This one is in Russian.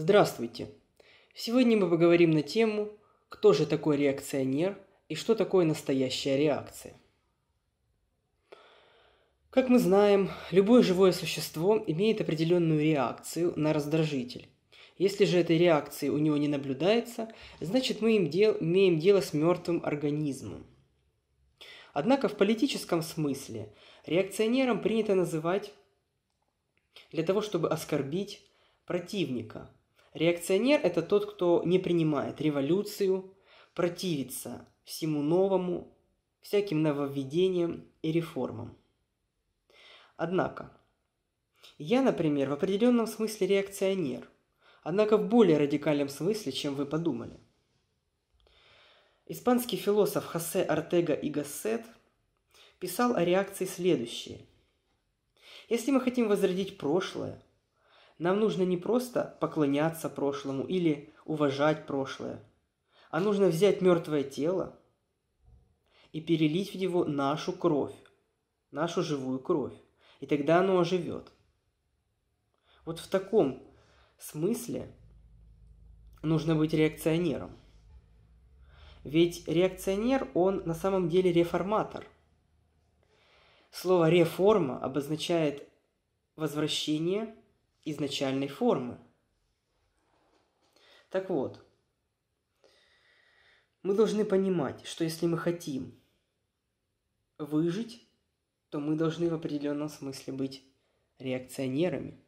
Здравствуйте! Сегодня мы поговорим на тему, кто же такой реакционер и что такое настоящая реакция. Как мы знаем, любое живое существо имеет определенную реакцию на раздражитель. Если же этой реакции у него не наблюдается, значит мы им дел, имеем дело с мертвым организмом. Однако в политическом смысле реакционером принято называть для того, чтобы оскорбить противника – Реакционер – это тот, кто не принимает революцию, противится всему новому, всяким нововведениям и реформам. Однако, я, например, в определенном смысле реакционер, однако в более радикальном смысле, чем вы подумали. Испанский философ Хосе Артега и Гассет писал о реакции следующее. Если мы хотим возродить прошлое, нам нужно не просто поклоняться прошлому или уважать прошлое, а нужно взять мертвое тело и перелить в него нашу кровь, нашу живую кровь. И тогда оно оживет. Вот в таком смысле нужно быть реакционером. Ведь реакционер, он на самом деле реформатор. Слово «реформа» обозначает возвращение изначальной формы. Так вот, мы должны понимать, что если мы хотим выжить, то мы должны в определенном смысле быть реакционерами –